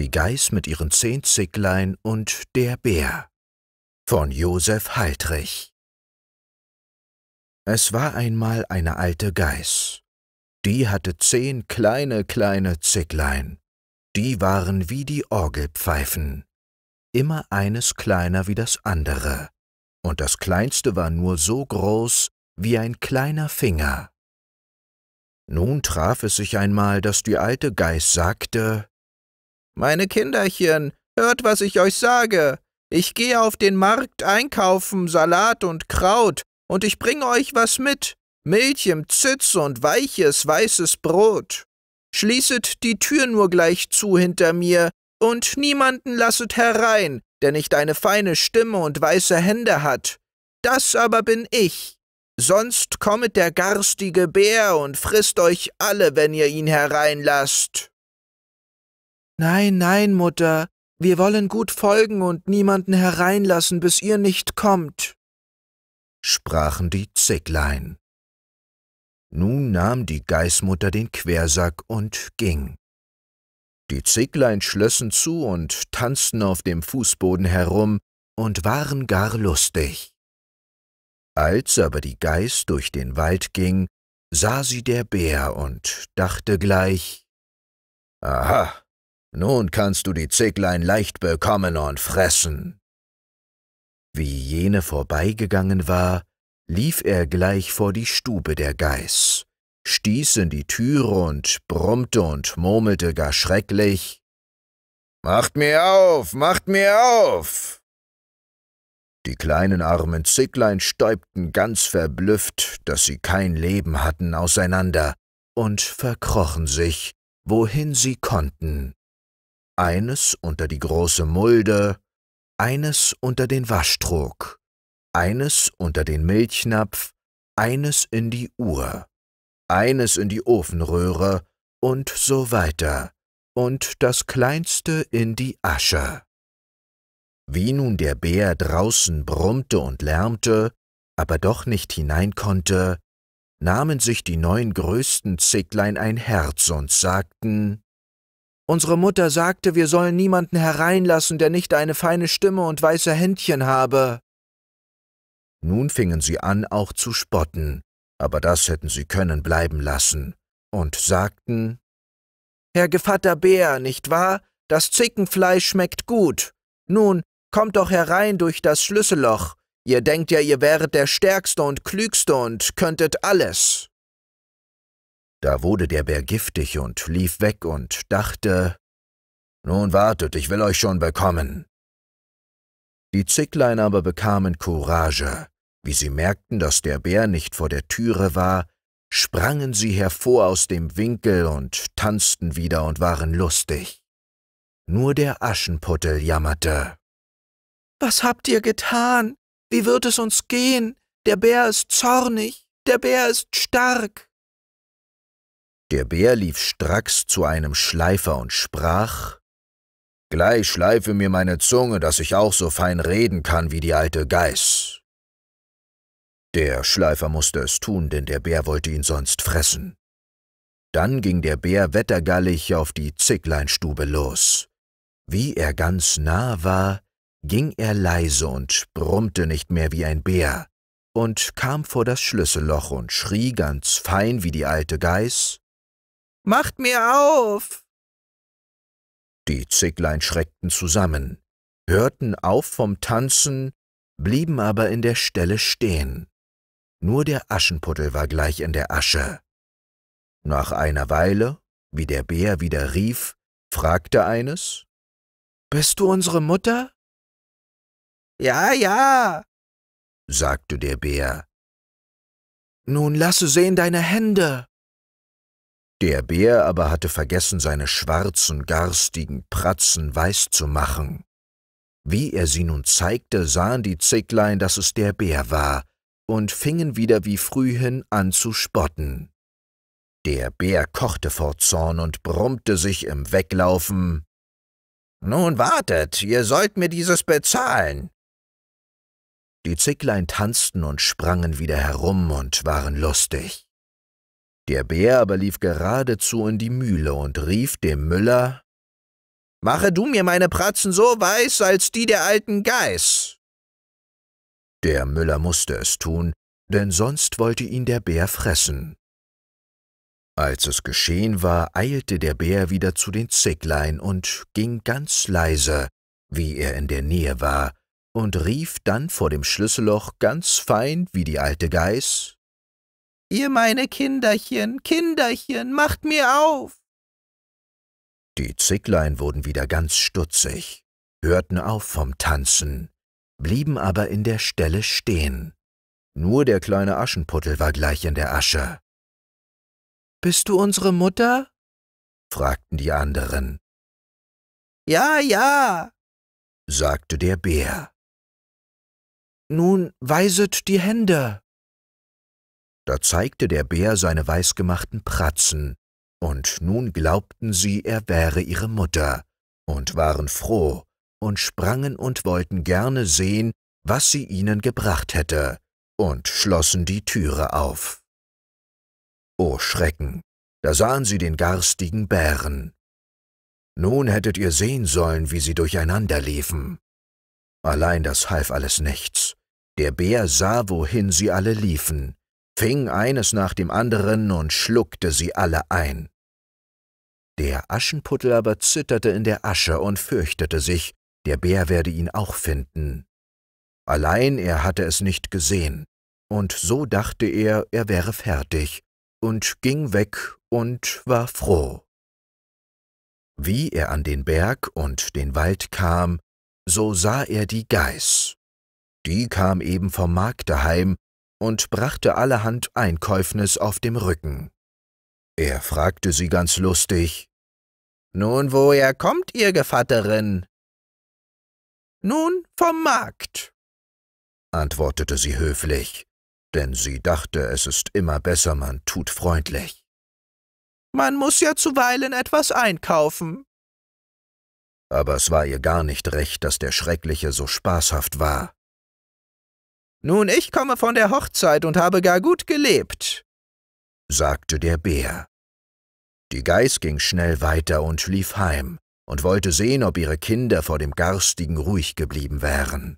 Die Geiß mit ihren zehn Zicklein und Der Bär von Josef Haltrich Es war einmal eine alte Geiß. Die hatte zehn kleine, kleine Zicklein. Die waren wie die Orgelpfeifen. Immer eines kleiner wie das andere. Und das kleinste war nur so groß wie ein kleiner Finger. Nun traf es sich einmal, dass die alte Geiß sagte, meine Kinderchen, hört, was ich euch sage. Ich gehe auf den Markt einkaufen, Salat und Kraut, und ich bringe euch was mit, Milch im Zitz und weiches, weißes Brot. Schließet die Tür nur gleich zu hinter mir, und niemanden lasset herein, der nicht eine feine Stimme und weiße Hände hat. Das aber bin ich. Sonst kommet der garstige Bär und frisst euch alle, wenn ihr ihn hereinlasst. Nein, nein, Mutter, wir wollen gut folgen und niemanden hereinlassen, bis ihr nicht kommt, sprachen die Zicklein. Nun nahm die Geißmutter den Quersack und ging. Die Zicklein schlössen zu und tanzten auf dem Fußboden herum und waren gar lustig. Als aber die Geiß durch den Wald ging, sah sie der Bär und dachte gleich, Aha, nun kannst du die Zicklein leicht bekommen und fressen. Wie jene vorbeigegangen war, lief er gleich vor die Stube der Geiß, stieß in die Türe und brummte und murmelte gar schrecklich Macht mir auf, macht mir auf. Die kleinen armen Zicklein stäubten ganz verblüfft, dass sie kein Leben hatten, auseinander und verkrochen sich, wohin sie konnten eines unter die große Mulde, eines unter den Waschtrog, eines unter den Milchnapf, eines in die Uhr, eines in die Ofenröhre und so weiter, und das kleinste in die Asche. Wie nun der Bär draußen brummte und lärmte, aber doch nicht hinein konnte, nahmen sich die neun größten Zicklein ein Herz und sagten, Unsere Mutter sagte, wir sollen niemanden hereinlassen, der nicht eine feine Stimme und weiße Händchen habe. Nun fingen sie an, auch zu spotten, aber das hätten sie können bleiben lassen, und sagten, Herr Gevatter Bär, nicht wahr? Das Zickenfleisch schmeckt gut. Nun, kommt doch herein durch das Schlüsselloch. Ihr denkt ja, ihr wäret der Stärkste und Klügste und könntet alles. Da wurde der Bär giftig und lief weg und dachte, nun wartet, ich will euch schon bekommen. Die Zicklein aber bekamen Courage. Wie sie merkten, dass der Bär nicht vor der Türe war, sprangen sie hervor aus dem Winkel und tanzten wieder und waren lustig. Nur der Aschenputtel jammerte. Was habt ihr getan? Wie wird es uns gehen? Der Bär ist zornig, der Bär ist stark. Der Bär lief stracks zu einem Schleifer und sprach Gleich schleife mir meine Zunge, dass ich auch so fein reden kann wie die alte Geiß. Der Schleifer musste es tun, denn der Bär wollte ihn sonst fressen. Dann ging der Bär wettergallig auf die Zickleinstube los. Wie er ganz nah war, ging er leise und brummte nicht mehr wie ein Bär und kam vor das Schlüsselloch und schrie ganz fein wie die alte Geiß Macht mir auf! Die Zicklein schreckten zusammen, hörten auf vom Tanzen, blieben aber in der Stelle stehen. Nur der Aschenputtel war gleich in der Asche. Nach einer Weile, wie der Bär wieder rief, fragte eines, »Bist du unsere Mutter?« »Ja, ja«, sagte der Bär. »Nun lasse sehen deine Hände«, der Bär aber hatte vergessen, seine schwarzen, garstigen Pratzen weiß zu machen. Wie er sie nun zeigte, sahen die Zicklein, dass es der Bär war, und fingen wieder wie frühhin an zu spotten. Der Bär kochte vor Zorn und brummte sich im Weglaufen. Nun wartet, ihr sollt mir dieses bezahlen. Die Zicklein tanzten und sprangen wieder herum und waren lustig. Der Bär aber lief geradezu in die Mühle und rief dem Müller, »Mache du mir meine Pratzen so weiß als die der alten Geiß!« Der Müller mußte es tun, denn sonst wollte ihn der Bär fressen. Als es geschehen war, eilte der Bär wieder zu den Zicklein und ging ganz leise, wie er in der Nähe war, und rief dann vor dem Schlüsselloch ganz fein wie die alte Geiß Ihr meine Kinderchen, Kinderchen, macht mir auf! Die Zicklein wurden wieder ganz stutzig, hörten auf vom Tanzen, blieben aber in der Stelle stehen. Nur der kleine Aschenputtel war gleich in der Asche. Bist du unsere Mutter? fragten die anderen. Ja, ja, sagte der Bär. Nun weiset die Hände, da zeigte der Bär seine weißgemachten Pratzen, und nun glaubten sie, er wäre ihre Mutter, und waren froh und sprangen und wollten gerne sehen, was sie ihnen gebracht hätte, und schlossen die Türe auf. O Schrecken, da sahen sie den garstigen Bären. Nun hättet ihr sehen sollen, wie sie durcheinander liefen. Allein das half alles nichts. Der Bär sah, wohin sie alle liefen, fing eines nach dem anderen und schluckte sie alle ein. Der Aschenputtel aber zitterte in der Asche und fürchtete sich, der Bär werde ihn auch finden. Allein er hatte es nicht gesehen, und so dachte er, er wäre fertig, und ging weg und war froh. Wie er an den Berg und den Wald kam, so sah er die Geiß. Die kam eben vom Markte heim und brachte allerhand Einkäufnis auf dem Rücken. Er fragte sie ganz lustig, »Nun, woher kommt ihr, Gevatterin?« »Nun, vom Markt«, antwortete sie höflich, denn sie dachte, es ist immer besser, man tut freundlich. »Man muss ja zuweilen etwas einkaufen.« Aber es war ihr gar nicht recht, dass der Schreckliche so spaßhaft war. Nun, ich komme von der Hochzeit und habe gar gut gelebt, sagte der Bär. Die Geiß ging schnell weiter und lief heim und wollte sehen, ob ihre Kinder vor dem Garstigen ruhig geblieben wären.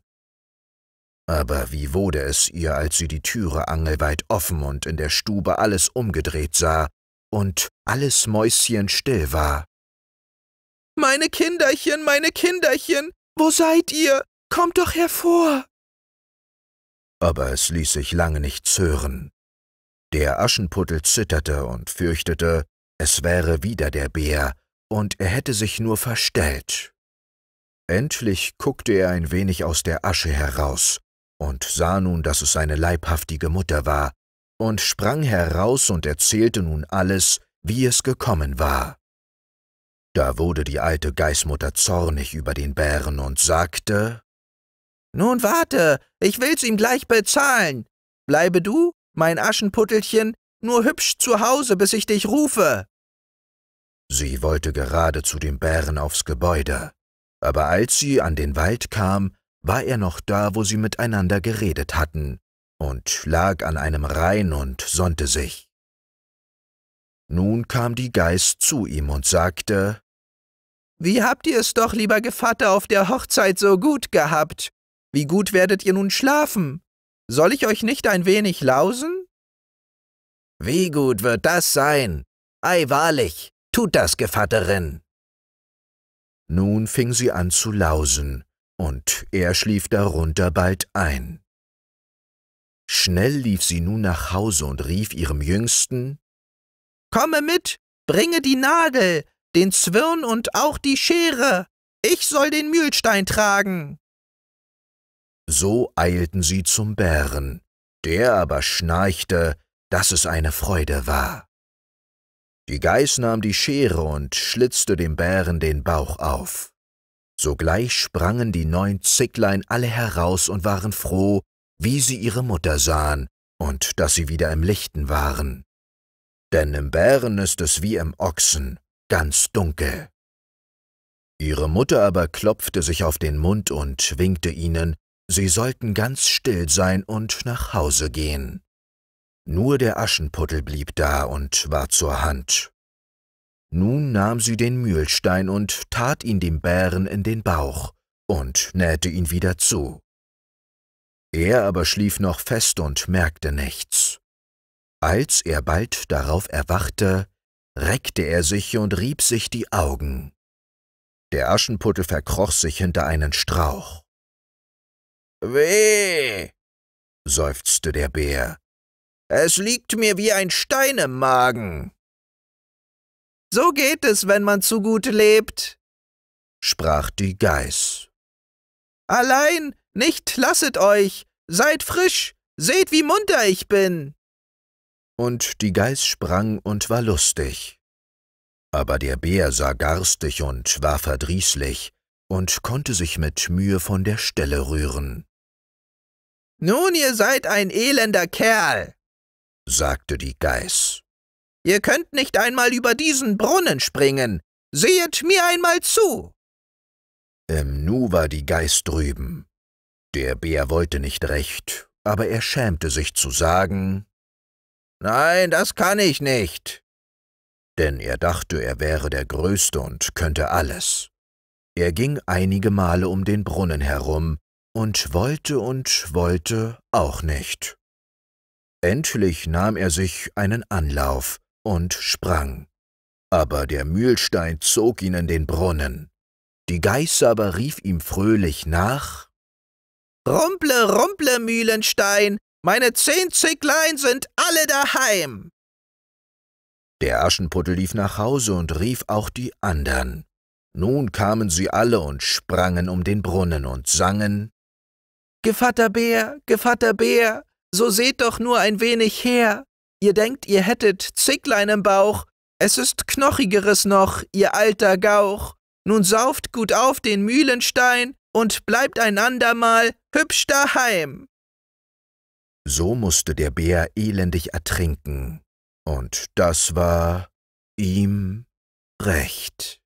Aber wie wurde es ihr, als sie die Türe angelweit offen und in der Stube alles umgedreht sah und alles mäuschenstill war? Meine Kinderchen, meine Kinderchen, wo seid ihr? Kommt doch hervor! aber es ließ sich lange nichts hören. Der Aschenputtel zitterte und fürchtete, es wäre wieder der Bär, und er hätte sich nur verstellt. Endlich guckte er ein wenig aus der Asche heraus und sah nun, dass es seine leibhaftige Mutter war, und sprang heraus und erzählte nun alles, wie es gekommen war. Da wurde die alte Geißmutter zornig über den Bären und sagte, nun warte, ich will's ihm gleich bezahlen. Bleibe du, mein Aschenputtelchen, nur hübsch zu Hause, bis ich dich rufe. Sie wollte gerade zu dem Bären aufs Gebäude, aber als sie an den Wald kam, war er noch da, wo sie miteinander geredet hatten, und lag an einem Rhein und sonnte sich. Nun kam die Geist zu ihm und sagte, Wie habt ihr es doch, lieber Gevatter, auf der Hochzeit so gut gehabt? Wie gut werdet ihr nun schlafen? Soll ich euch nicht ein wenig lausen? Wie gut wird das sein? Ei wahrlich, tut das, Gevatterin. Nun fing sie an zu lausen, und er schlief darunter bald ein. Schnell lief sie nun nach Hause und rief ihrem Jüngsten Komme mit, bringe die Nadel, den Zwirn und auch die Schere, ich soll den Mühlstein tragen so eilten sie zum Bären, der aber schnarchte, dass es eine Freude war. Die Geiß nahm die Schere und schlitzte dem Bären den Bauch auf. Sogleich sprangen die neun Zicklein alle heraus und waren froh, wie sie ihre Mutter sahen und dass sie wieder im Lichten waren. Denn im Bären ist es wie im Ochsen, ganz dunkel. Ihre Mutter aber klopfte sich auf den Mund und winkte ihnen, Sie sollten ganz still sein und nach Hause gehen. Nur der Aschenputtel blieb da und war zur Hand. Nun nahm sie den Mühlstein und tat ihn dem Bären in den Bauch und nähte ihn wieder zu. Er aber schlief noch fest und merkte nichts. Als er bald darauf erwachte, reckte er sich und rieb sich die Augen. Der Aschenputtel verkroch sich hinter einen Strauch. Weh, seufzte der Bär. Es liegt mir wie ein Stein im Magen. So geht es, wenn man zu gut lebt, sprach die Geiß. Allein nicht lasset euch, seid frisch, seht, wie munter ich bin. Und die Geiß sprang und war lustig. Aber der Bär sah garstig und war verdrießlich und konnte sich mit Mühe von der Stelle rühren. Nun, ihr seid ein elender Kerl, sagte die Geiß. Ihr könnt nicht einmal über diesen Brunnen springen. Sehet mir einmal zu. Im Nu war die Geiß drüben. Der Bär wollte nicht recht, aber er schämte sich zu sagen, »Nein, das kann ich nicht.« Denn er dachte, er wäre der Größte und könnte alles. Er ging einige Male um den Brunnen herum, und wollte und wollte auch nicht. Endlich nahm er sich einen Anlauf und sprang. Aber der Mühlstein zog ihn in den Brunnen. Die Geiß aber rief ihm fröhlich nach. Rumple, rumple, Mühlenstein, meine zehn Zicklein sind alle daheim. Der Aschenputtel lief nach Hause und rief auch die andern. Nun kamen sie alle und sprangen um den Brunnen und sangen Gevatter Bär, Gevatter Bär, so seht doch nur ein wenig her. Ihr denkt, ihr hättet Zicklein im Bauch, es ist knochigeres noch, ihr alter Gauch. Nun sauft gut auf den Mühlenstein und bleibt ein andermal hübsch daheim. So musste der Bär elendig ertrinken, und das war ihm recht.